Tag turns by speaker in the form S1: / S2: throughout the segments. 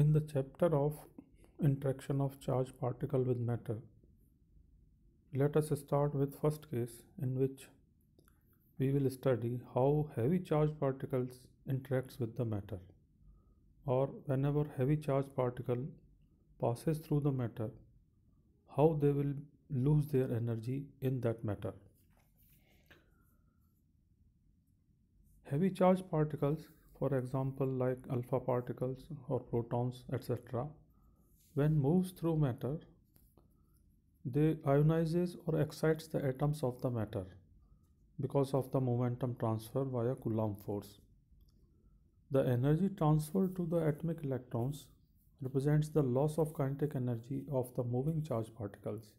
S1: In the chapter of interaction of charged particle with matter, let us start with first case in which we will study how heavy charged particles interacts with the matter or whenever heavy charged particle passes through the matter how they will lose their energy in that matter heavy charged particles for example like alpha particles or protons etc when moves through matter they ionizes or excites the atoms of the matter because of the momentum transfer via coulomb force the energy transferred to the atomic electrons represents the loss of kinetic energy of the moving charge particles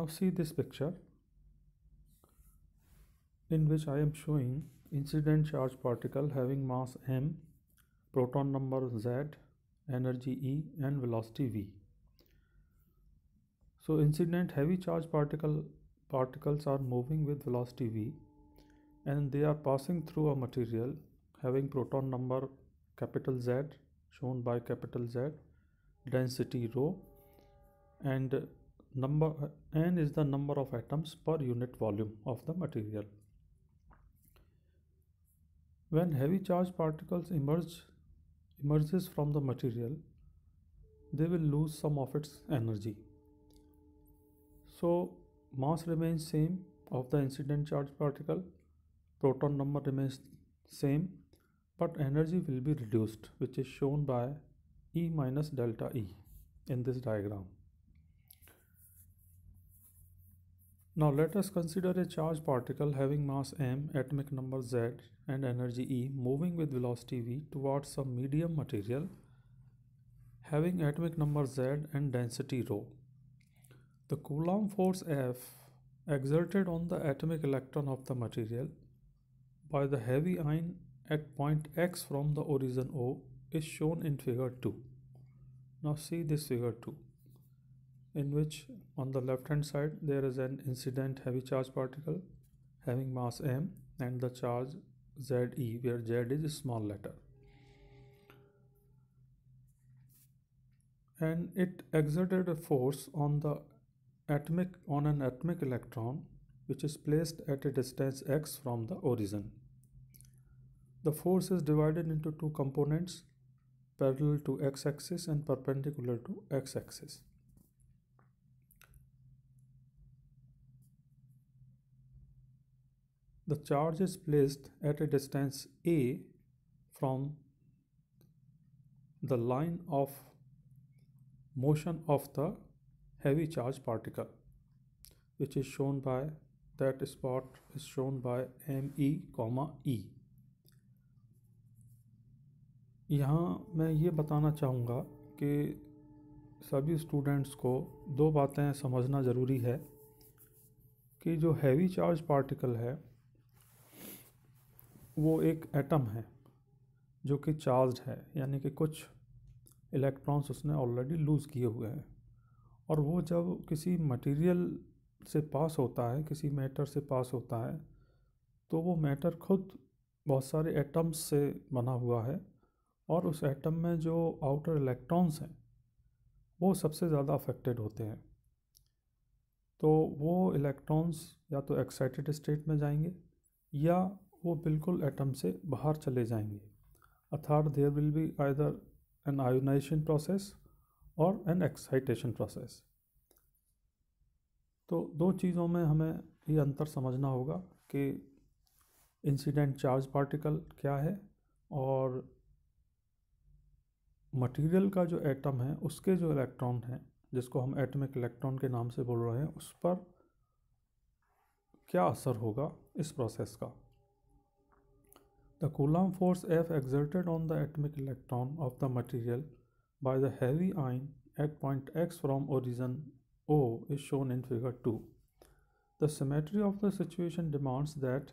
S1: now see this picture in which I am showing incident charge particle having mass m, proton number z, energy E and velocity V. So incident heavy charge particle particles are moving with velocity V and they are passing through a material having proton number capital Z shown by capital Z density rho and number n is the number of atoms per unit volume of the material when heavy charged particles emerge emerges from the material they will lose some of its energy so mass remains same of the incident charged particle proton number remains same but energy will be reduced which is shown by E minus delta E in this diagram Now let us consider a charged particle having mass m, atomic number z and energy E moving with velocity v towards some medium material having atomic number z and density rho. The Coulomb force F exerted on the atomic electron of the material by the heavy ion at point x from the origin O is shown in figure 2. Now see this figure 2 in which on the left hand side there is an incident heavy charge particle having mass m and the charge ze where z is a small letter and it exerted a force on the atomic on an atomic electron which is placed at a distance x from the origin the force is divided into two components parallel to x axis and perpendicular to x axis the charge is placed at a distance a from the line of motion of the heavy charge particle which is shown by that spot is shown by me comma e यहाँ मैं ये बताना चाहूँगा कि सभी students को दो बातें समझना ज़रूरी है कि जो हैवी चार्ज पार्टिकल है वो एक एटम है जो कि चार्ज है यानी कि कुछ इलेक्ट्रॉन्स उसने ऑलरेडी लूज़ किए हुए हैं और वो जब किसी मटेरियल से पास होता है किसी मैटर से पास होता है तो वो मैटर खुद बहुत सारे एटम्स से बना हुआ है और उस एटम में जो आउटर इलेक्ट्रॉन्स हैं वो सबसे ज़्यादा अफेक्टेड होते हैं तो वो इलेक्ट्रॉन्स या तो एक्साइटेड स्टेट में जाएंगे या वो बिल्कुल एटम से बाहर चले जाएंगे अर्थात there will be either an ionization process और एन एक्साइटेशन प्रोसेस तो दो चीज़ों में हमें ये अंतर समझना होगा कि इंसिडेंट चार्ज पार्टिकल क्या है और मटेरियल का जो एटम है उसके जो इलेक्ट्रॉन हैं जिसको हम एटमिक इलेक्ट्रॉन के नाम से बोल रहे हैं उस पर क्या असर होगा इस प्रोसेस का The Coulomb force F exerted on the atomic electron of the material by the heavy ion at point X from origin O is shown in figure 2. The symmetry of the situation demands that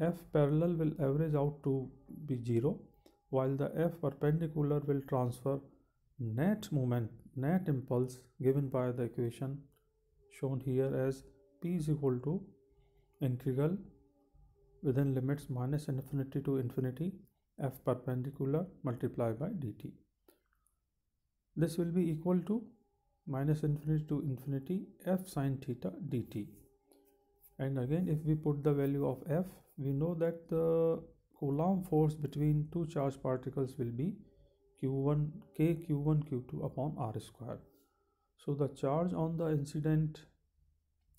S1: F parallel will average out to be 0 while the F perpendicular will transfer net moment net impulse given by the equation shown here as P is equal to integral within limits minus infinity to infinity f perpendicular multiplied by dt. This will be equal to minus infinity to infinity f sine theta dt. And again if we put the value of f we know that the Coulomb force between two charged particles will be q1 k q1 q2 upon r square. So the charge on the incident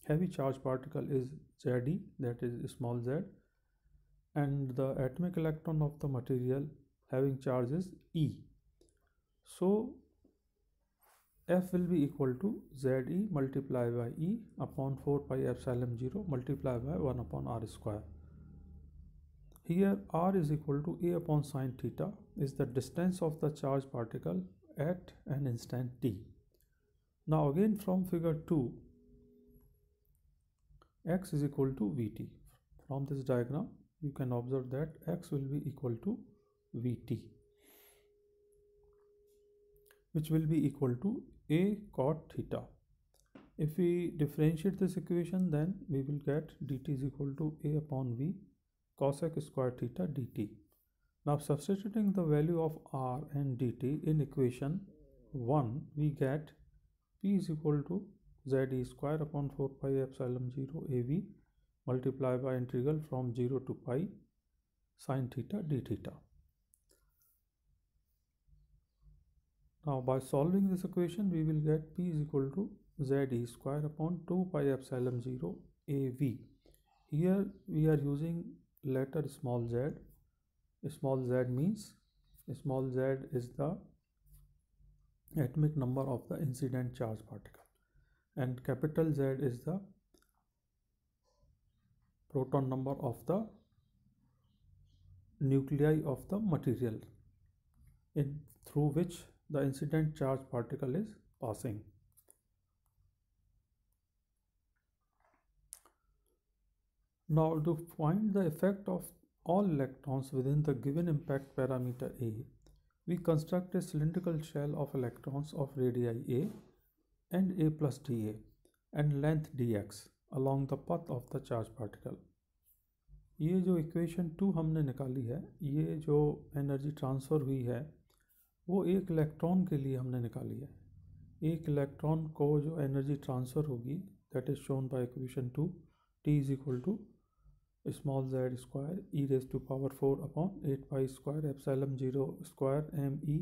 S1: heavy charge particle is Zd that is small z and the atomic electron of the material having charge is E. So F will be equal to ZE multiplied by E upon 4 pi epsilon 0 multiplied by 1 upon R square. Here R is equal to A upon sine theta is the distance of the charge particle at an instant t. Now again from figure 2 x is equal to vt. From this diagram you can observe that x will be equal to vt which will be equal to a cot theta if we differentiate this equation then we will get dt is equal to a upon v cos x square theta dt now substituting the value of r and dt in equation 1 we get p is equal to z e square upon 4 pi epsilon 0 av multiply by integral from 0 to pi sine theta d theta. Now by solving this equation we will get p is equal to z e square upon 2 pi epsilon 0 a v. Here we are using letter small z. Small z means small z is the atomic number of the incident charge particle and capital Z is the proton number of the nuclei of the material in through which the incident charge particle is passing. Now to find the effect of all electrons within the given impact parameter A, we construct a cylindrical shell of electrons of radii A and A plus dA and length dx. Along the path of the charge particle ये जो equation two हमने निकाली है ये जो energy transfer हुई है वो एक इलेक्ट्रॉन के लिए हमने निकाली है एक इलेक्ट्रॉन को जो एनर्जी ट्रांसफ़र होगी that is shown by equation two T is equal to small Z square E raise to power four upon eight pi square epsilon zero square M E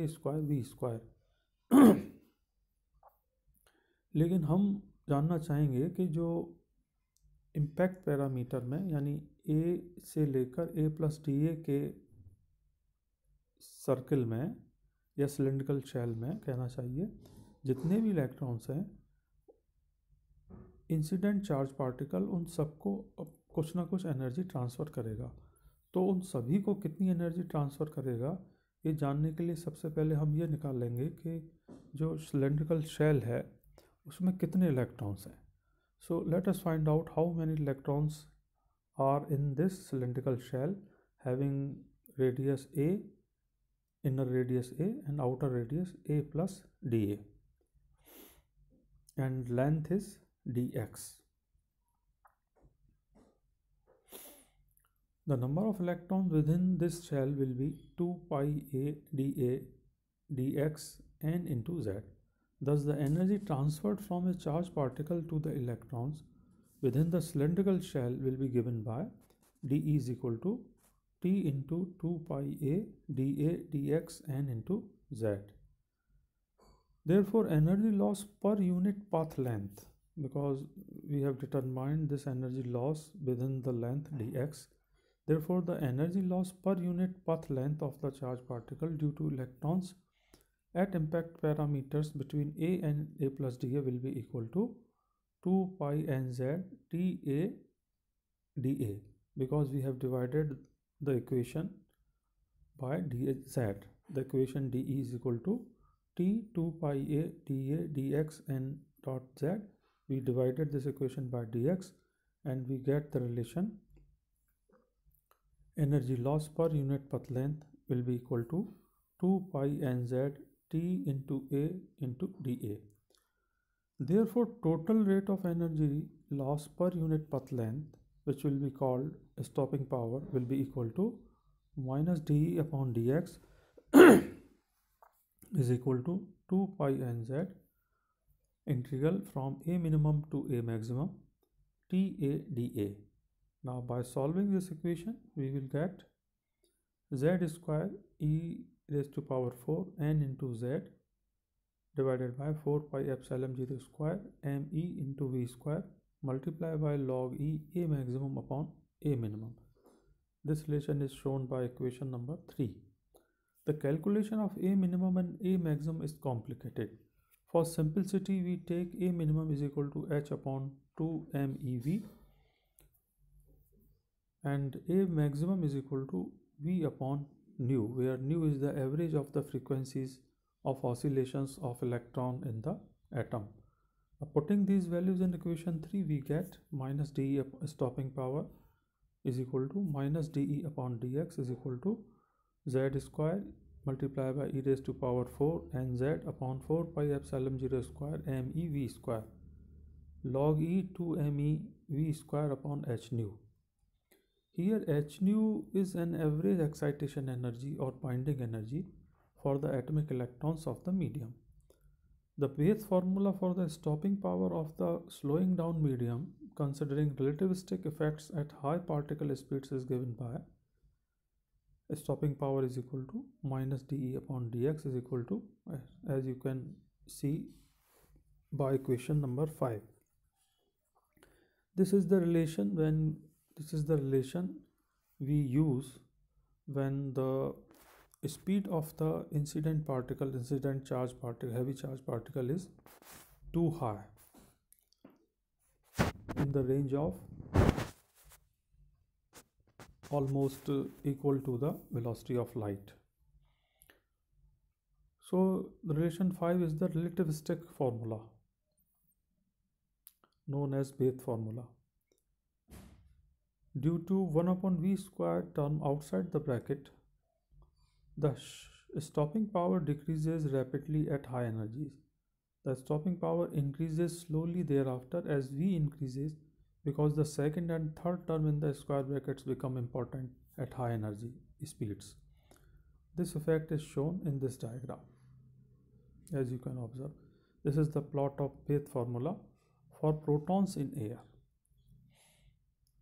S1: A square V square लेकिन हम जानना चाहेंगे कि जो impact parameter में यानी ए से लेकर ए प्लस डी ए के सर्कल में या सिलेंड्रिकल शेल में कहना चाहिए जितने भी इलेक्ट्रॉन्स हैं इंसिडेंट चार्ज पार्टिकल उन सबको कुछ ना कुछ एनर्जी ट्रांसफ़र करेगा तो उन सभी को कितनी एनर्जी ट्रांसफ़र करेगा ये जानने के लिए सबसे पहले हम ये निकाल लेंगे कि जो सिलेंड्रिकल शेल है So let us find out how many electrons are in this cylindrical shell having radius a, inner radius a and outer radius a plus dA and length is dx. The number of electrons within this shell will be 2 pi a dA dx n into z. Thus, the energy transferred from a charged particle to the electrons within the cylindrical shell will be given by dE is equal to T into 2 pi A dA dx and into Z. Therefore, energy loss per unit path length because we have determined this energy loss within the length dx. Therefore, the energy loss per unit path length of the charged particle due to electrons at impact parameters between a and a plus da will be equal to 2 pi nz ta da because we have divided the equation by dz the equation de is equal to t 2 pi a da dx n dot z we divided this equation by dx and we get the relation energy loss per unit path length will be equal to 2 pi nz T into A into dA. Therefore, total rate of energy loss per unit path length, which will be called stopping power, will be equal to minus dE upon dx is equal to 2 pi nz integral from A minimum to A maximum T A D A. Now by solving this equation, we will get z square E raised to power 4 n into z divided by 4 pi epsilon 0 square m e into v square multiplied by log e a maximum upon a minimum. This relation is shown by equation number 3. The calculation of a minimum and a maximum is complicated. For simplicity, we take a minimum is equal to h upon 2 mev and a maximum is equal to v upon nu where nu is the average of the frequencies of oscillations of electron in the atom. putting these values in equation 3 we get minus dE uh, stopping power is equal to minus dE upon dx is equal to z square multiplied by e raised to power 4 and z upon 4 pi epsilon 0 square m e v square log e 2 m e v square upon h nu. Here h nu is an average excitation energy or binding energy for the atomic electrons of the medium. The base formula for the stopping power of the slowing down medium considering relativistic effects at high particle speeds is given by stopping power is equal to minus dE upon dx is equal to as you can see by equation number 5. This is the relation when this is the relation we use when the speed of the incident particle incident charge particle heavy charge particle is too high in the range of almost equal to the velocity of light so the relation 5 is the relativistic formula known as Beth formula due to 1 upon v square term outside the bracket the stopping power decreases rapidly at high energies the stopping power increases slowly thereafter as v increases because the second and third term in the square brackets become important at high energy speeds this effect is shown in this diagram as you can observe this is the plot of Peth formula for protons in air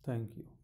S1: thank you